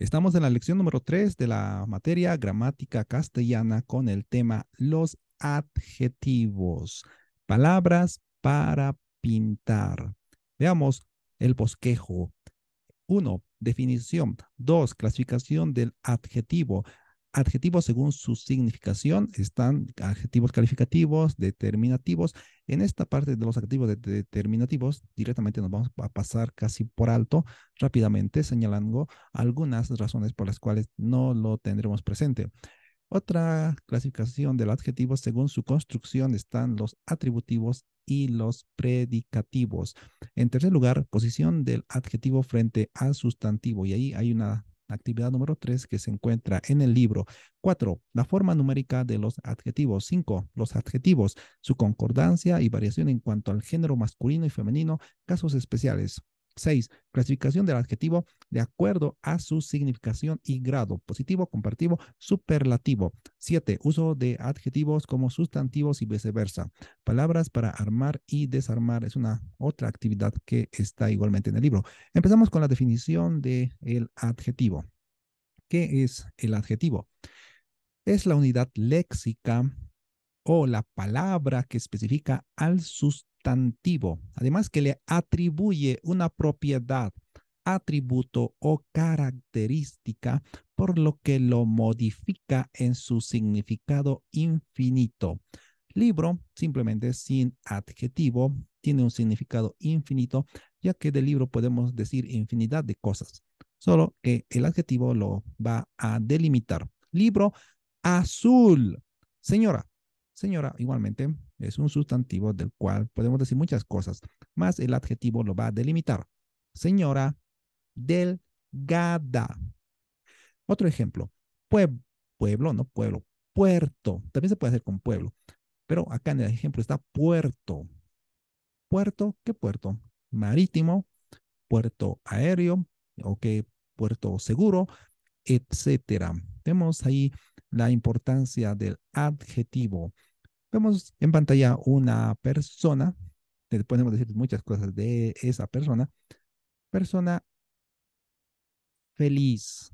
Estamos en la lección número 3 de la materia gramática castellana con el tema los adjetivos, palabras para pintar. Veamos el bosquejo. 1. Definición. 2. Clasificación del adjetivo adjetivos según su significación. Están adjetivos calificativos, determinativos. En esta parte de los adjetivos determinativos, directamente nos vamos a pasar casi por alto rápidamente, señalando algunas razones por las cuales no lo tendremos presente. Otra clasificación del adjetivo según su construcción están los atributivos y los predicativos. En tercer lugar, posición del adjetivo frente al sustantivo. Y ahí hay una Actividad número 3 que se encuentra en el libro. 4. La forma numérica de los adjetivos. 5. Los adjetivos, su concordancia y variación en cuanto al género masculino y femenino, casos especiales. 6. Clasificación del adjetivo de acuerdo a su significación y grado, positivo, comparativo superlativo. 7. Uso de adjetivos como sustantivos y viceversa. Palabras para armar y desarmar es una otra actividad que está igualmente en el libro. Empezamos con la definición del el adjetivo. ¿Qué es el adjetivo? Es la unidad léxica o la palabra que especifica al sustantivo además que le atribuye una propiedad, atributo o característica, por lo que lo modifica en su significado infinito. Libro, simplemente sin adjetivo, tiene un significado infinito, ya que del libro podemos decir infinidad de cosas, solo que el adjetivo lo va a delimitar. Libro azul. Señora, señora, igualmente, es un sustantivo del cual podemos decir muchas cosas, más el adjetivo lo va a delimitar. Señora delgada. Otro ejemplo, pueblo, no pueblo, puerto. También se puede hacer con pueblo, pero acá en el ejemplo está puerto. Puerto, ¿qué puerto? Marítimo, puerto aéreo, o qué puerto seguro, etcétera. Vemos ahí la importancia del adjetivo. Vemos en pantalla una persona, podemos decir muchas cosas de esa persona, persona feliz,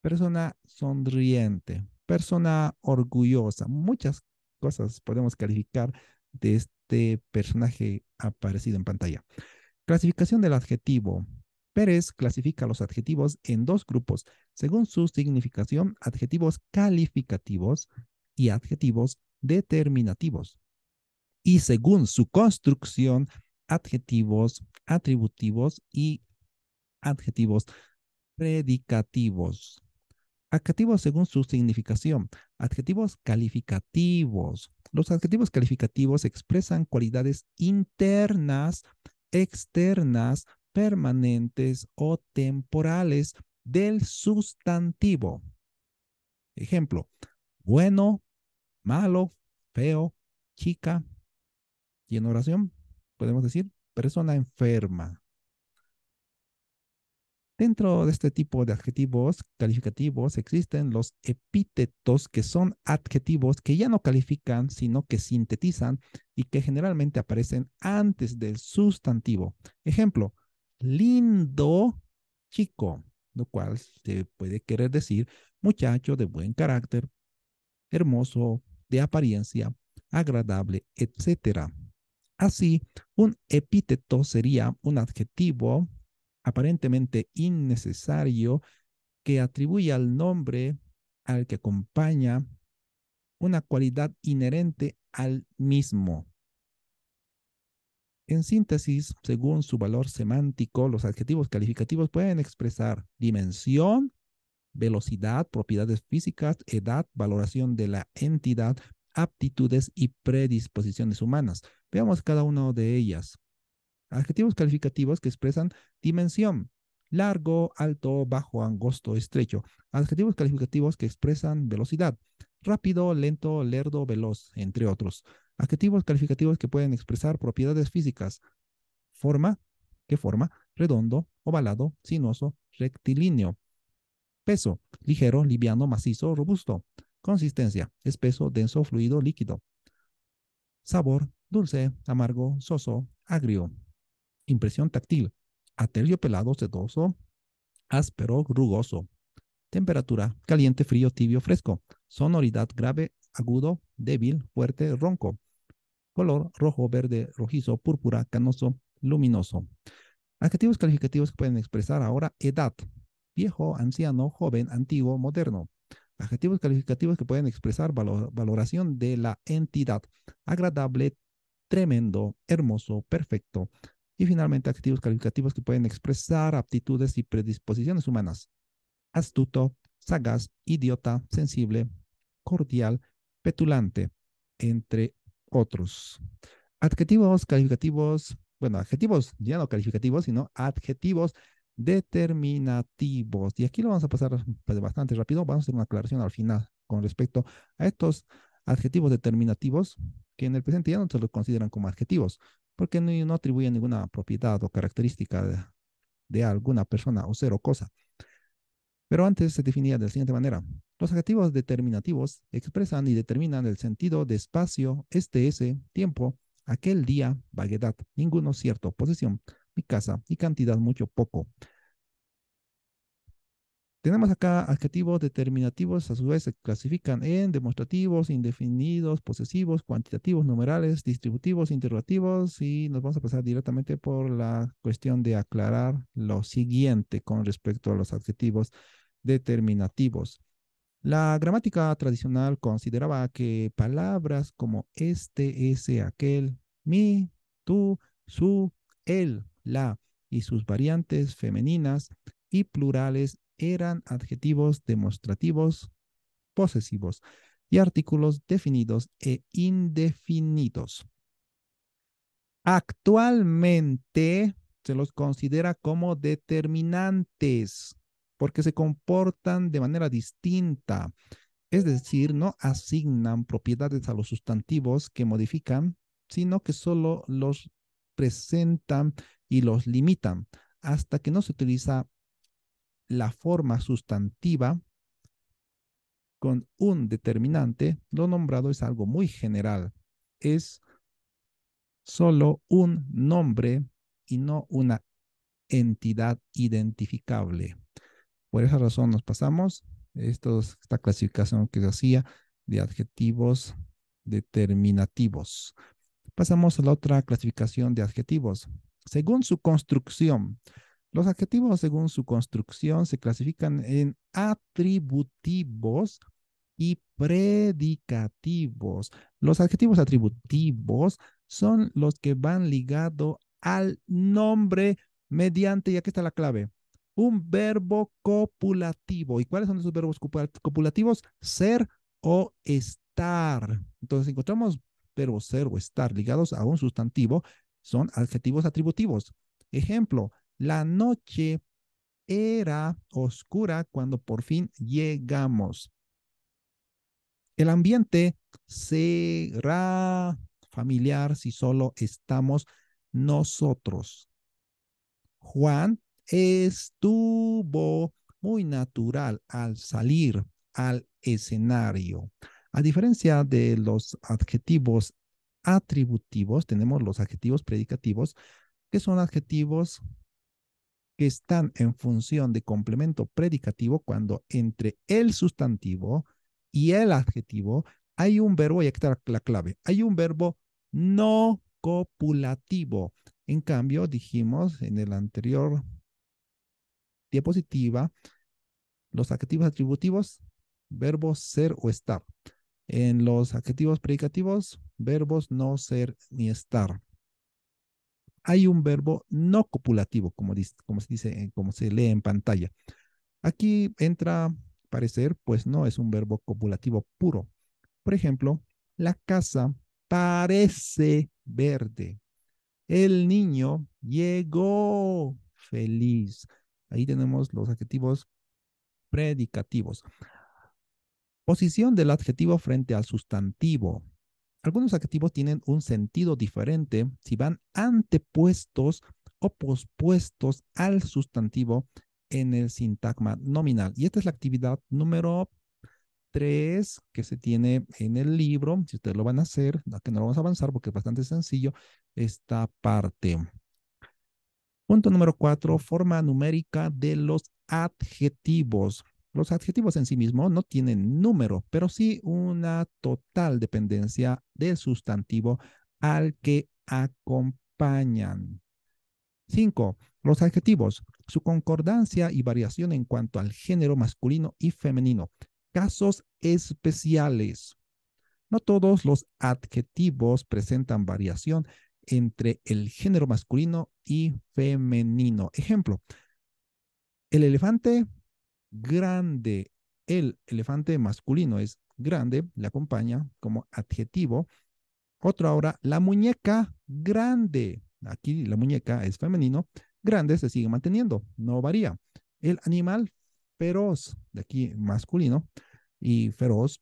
persona sonriente, persona orgullosa, muchas cosas podemos calificar de este personaje aparecido en pantalla. Clasificación del adjetivo. Pérez clasifica los adjetivos en dos grupos, según su significación, adjetivos calificativos y adjetivos determinativos y según su construcción, adjetivos, atributivos y adjetivos predicativos. Adjetivos según su significación. Adjetivos calificativos. Los adjetivos calificativos expresan cualidades internas, externas, permanentes o temporales del sustantivo. Ejemplo, bueno, malo, feo, chica, y en oración podemos decir persona enferma. Dentro de este tipo de adjetivos calificativos existen los epítetos que son adjetivos que ya no califican, sino que sintetizan y que generalmente aparecen antes del sustantivo. Ejemplo, lindo chico, lo cual se puede querer decir muchacho de buen carácter, hermoso, de apariencia agradable, etc. Así, un epíteto sería un adjetivo aparentemente innecesario que atribuye al nombre al que acompaña una cualidad inherente al mismo. En síntesis, según su valor semántico, los adjetivos calificativos pueden expresar dimensión, velocidad, propiedades físicas, edad, valoración de la entidad, aptitudes y predisposiciones humanas. Veamos cada una de ellas. Adjetivos calificativos que expresan dimensión, largo, alto, bajo, angosto, estrecho. Adjetivos calificativos que expresan velocidad, rápido, lento, lerdo, veloz, entre otros. Adjetivos calificativos que pueden expresar propiedades físicas, forma, qué forma, redondo, ovalado, sinuoso, rectilíneo. Peso, ligero, liviano, macizo, robusto. Consistencia, espeso, denso, fluido, líquido. Sabor, dulce, amargo, soso, agrio. Impresión táctil, atelio, pelado, sedoso, áspero, rugoso. Temperatura, caliente, frío, tibio, fresco. Sonoridad, grave, agudo, débil, fuerte, ronco. Color, rojo, verde, rojizo, púrpura, canoso, luminoso. Adjetivos calificativos que pueden expresar ahora edad viejo, anciano, joven, antiguo, moderno. Adjetivos calificativos que pueden expresar valoración de la entidad. Agradable, tremendo, hermoso, perfecto. Y finalmente, adjetivos calificativos que pueden expresar aptitudes y predisposiciones humanas. Astuto, sagaz, idiota, sensible, cordial, petulante, entre otros. Adjetivos calificativos, bueno, adjetivos ya no calificativos, sino adjetivos determinativos. Y aquí lo vamos a pasar pues, bastante rápido. Vamos a hacer una aclaración al final con respecto a estos adjetivos determinativos que en el presente ya no se los consideran como adjetivos porque no, atribuyen ninguna propiedad o característica de, de alguna persona o ser o cosa. Pero antes se definía de la siguiente manera. Los adjetivos determinativos expresan y determinan el sentido de espacio, este, ese, tiempo, aquel día, vaguedad, ninguno cierto, posesión, casa y cantidad mucho poco. Tenemos acá adjetivos determinativos, a su vez se clasifican en demostrativos, indefinidos, posesivos, cuantitativos, numerales, distributivos, interrogativos y nos vamos a pasar directamente por la cuestión de aclarar lo siguiente con respecto a los adjetivos determinativos. La gramática tradicional consideraba que palabras como este, ese, aquel, mi, tú, su, él la y sus variantes femeninas y plurales eran adjetivos demostrativos posesivos y artículos definidos e indefinidos. Actualmente se los considera como determinantes porque se comportan de manera distinta. Es decir, no asignan propiedades a los sustantivos que modifican, sino que solo los presentan y los limitan hasta que no se utiliza la forma sustantiva con un determinante, lo nombrado es algo muy general. Es solo un nombre y no una entidad identificable. Por esa razón nos pasamos esta clasificación que se hacía de adjetivos determinativos. Pasamos a la otra clasificación de adjetivos. Según su construcción, los adjetivos según su construcción se clasifican en atributivos y predicativos. Los adjetivos atributivos son los que van ligados al nombre mediante, y aquí está la clave, un verbo copulativo. ¿Y cuáles son esos verbos copulativos? Ser o estar. Entonces encontramos verbo ser o estar ligados a un sustantivo son adjetivos atributivos. Ejemplo, la noche era oscura cuando por fin llegamos. El ambiente será familiar si solo estamos nosotros. Juan estuvo muy natural al salir al escenario. A diferencia de los adjetivos atributivos, tenemos los adjetivos predicativos, que son adjetivos que están en función de complemento predicativo cuando entre el sustantivo y el adjetivo hay un verbo, y aquí está la clave, hay un verbo no copulativo. En cambio, dijimos en el anterior diapositiva, los adjetivos atributivos, verbo ser o estar en los adjetivos predicativos, verbos no ser ni estar. Hay un verbo no copulativo, como, se dice, eh, como se lee en pantalla. Aquí entra parecer, pues no es un verbo copulativo puro. Por ejemplo, la casa parece verde. El niño llegó feliz. Ahí tenemos los adjetivos predicativos. Posición del adjetivo frente al sustantivo. Algunos adjetivos tienen un sentido diferente si van antepuestos o pospuestos al sustantivo en el sintagma nominal. Y esta es la actividad número 3 que se tiene en el libro. Si ustedes lo van a hacer, que no vamos a avanzar porque es bastante sencillo esta parte. Punto número 4, forma numérica de los adjetivos. Los adjetivos en sí mismos no tienen número, pero sí una total dependencia del sustantivo al que acompañan. 5. Los adjetivos, su concordancia y variación en cuanto al género masculino y femenino. Casos especiales. No todos los adjetivos presentan variación entre el género masculino y femenino. Ejemplo, el elefante grande. El elefante masculino es grande, le acompaña como adjetivo. otro ahora, la muñeca grande. Aquí la muñeca es femenino. Grande se sigue manteniendo, no varía. El animal feroz, de aquí masculino, y feroz,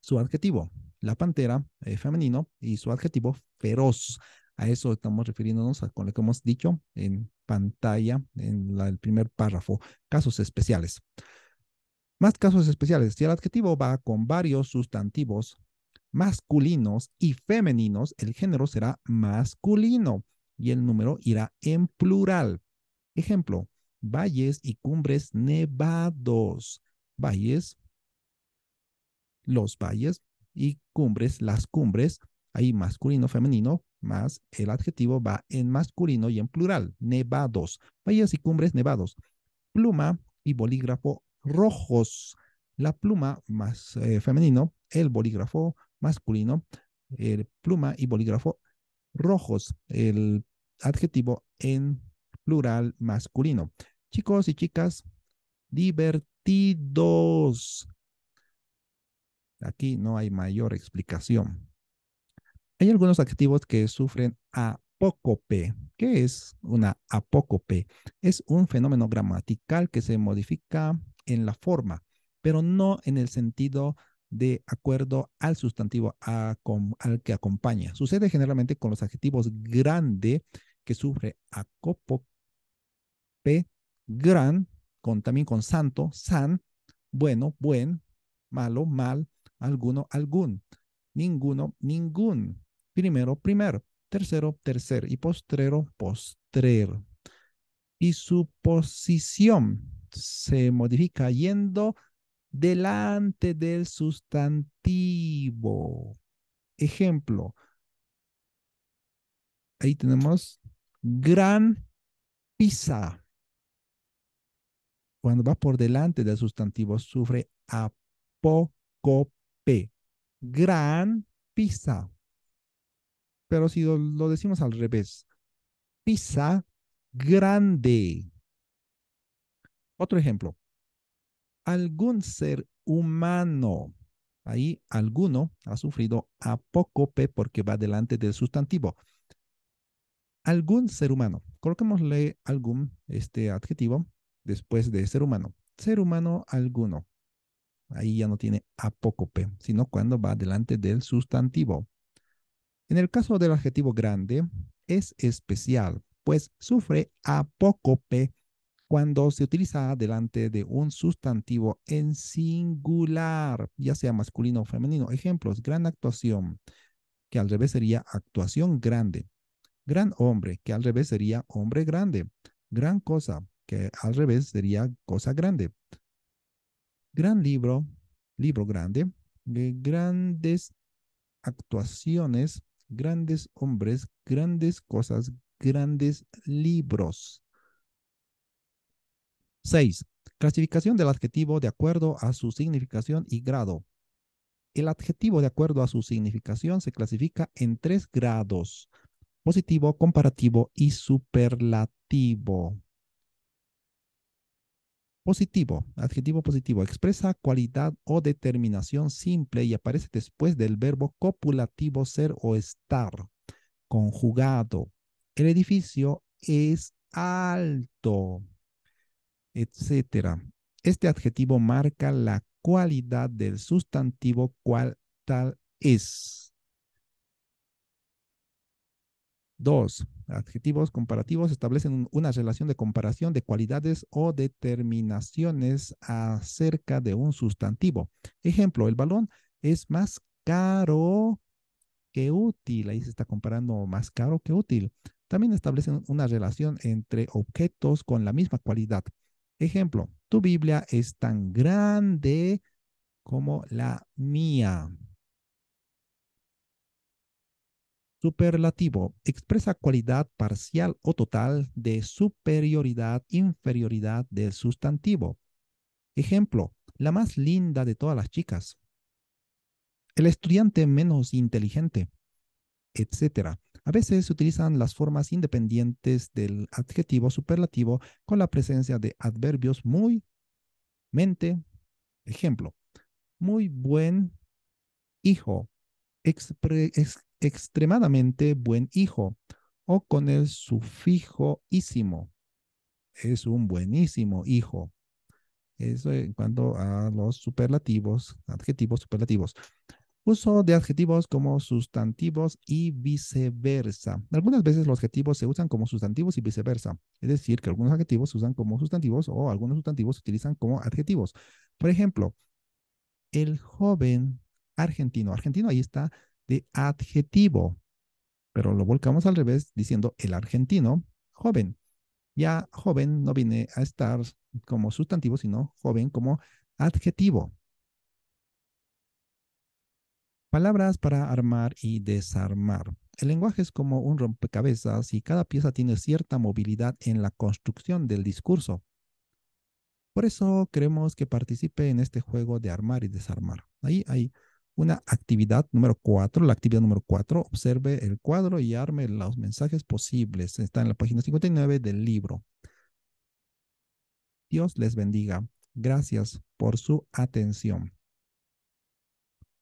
su adjetivo. La pantera es femenino y su adjetivo feroz. A eso estamos refiriéndonos con lo que hemos dicho en pantalla en el primer párrafo, casos especiales. Más casos especiales. Si el adjetivo va con varios sustantivos masculinos y femeninos, el género será masculino y el número irá en plural. Ejemplo, valles y cumbres nevados. Valles, los valles y cumbres, las cumbres Ahí masculino, femenino, más el adjetivo va en masculino y en plural. Nevados, vallas y cumbres nevados. Pluma y bolígrafo rojos. La pluma más eh, femenino, el bolígrafo masculino, el pluma y bolígrafo rojos. El adjetivo en plural masculino. Chicos y chicas, divertidos. Aquí no hay mayor explicación. Hay algunos adjetivos que sufren apócope. ¿Qué es una apócope? Es un fenómeno gramatical que se modifica en la forma, pero no en el sentido de acuerdo al sustantivo al que acompaña. Sucede generalmente con los adjetivos grande, que sufre acopope, gran, con, también con santo, san, bueno, buen, malo, mal, alguno, algún, ninguno, ningún primero, primer tercero, tercer y postrero, postrer Y su posición se modifica yendo delante del sustantivo. Ejemplo, ahí tenemos gran pizza. Cuando va por delante del sustantivo, sufre apocope. Gran pizza. Pero si lo, decimos al revés, Pisa grande. Otro ejemplo, algún ser humano, ahí alguno ha sufrido apócope porque va delante del sustantivo. Algún ser humano, coloquemosle algún este adjetivo después de ser humano. Ser humano alguno. Ahí ya no tiene apócope, sino cuando va delante del sustantivo. En el caso del adjetivo grande, es especial, pues sufre apócope cuando se utiliza delante de un sustantivo en singular, ya sea masculino o femenino. Ejemplos, gran actuación, que al revés sería actuación grande. Gran hombre, que al revés sería hombre grande. Gran cosa, que al revés sería cosa grande. Gran libro, libro grande. Eh, grandes actuaciones, grandes hombres, grandes cosas, grandes libros. 6. Clasificación del adjetivo de acuerdo a su significación y grado. El adjetivo de acuerdo a su significación se clasifica en tres grados, positivo, comparativo y superlativo. Positivo, adjetivo positivo, expresa cualidad o determinación simple y aparece después del verbo copulativo ser o estar, conjugado. El edificio es alto, etc. Este adjetivo marca la cualidad del sustantivo cual tal es. 2 adjetivos comparativos establecen una relación de comparación de cualidades o determinaciones acerca de un sustantivo. Ejemplo, el balón es más caro que útil. Ahí se está comparando más caro que útil. También establecen una relación entre objetos con la misma cualidad. Ejemplo, tu Biblia es tan grande como la mía. Superlativo expresa cualidad parcial o total de superioridad, inferioridad del sustantivo. Ejemplo, la más linda de todas las chicas, el estudiante menos inteligente, etc. A veces se utilizan las formas independientes del adjetivo superlativo con la presencia de adverbios muy, mente, ejemplo, muy buen hijo, extremadamente buen hijo o con el sufijo Es un buenísimo hijo. Eso en cuanto a los superlativos, adjetivos superlativos. Uso de adjetivos como sustantivos y viceversa. Algunas veces los adjetivos se usan como sustantivos y viceversa. Es decir, que algunos adjetivos se usan como sustantivos o algunos sustantivos se utilizan como adjetivos. Por ejemplo, el joven argentino. Argentino ahí está de adjetivo, pero lo volcamos al revés diciendo el argentino joven. Ya joven no viene a estar como sustantivo, sino joven como adjetivo. Palabras para armar y desarmar. El lenguaje es como un rompecabezas y cada pieza tiene cierta movilidad en la construcción del discurso. Por eso queremos que participe en este juego de armar y desarmar. Ahí hay una actividad número cuatro, la actividad número cuatro, observe el cuadro y arme los mensajes posibles. Está en la página 59 del libro. Dios les bendiga. Gracias por su atención.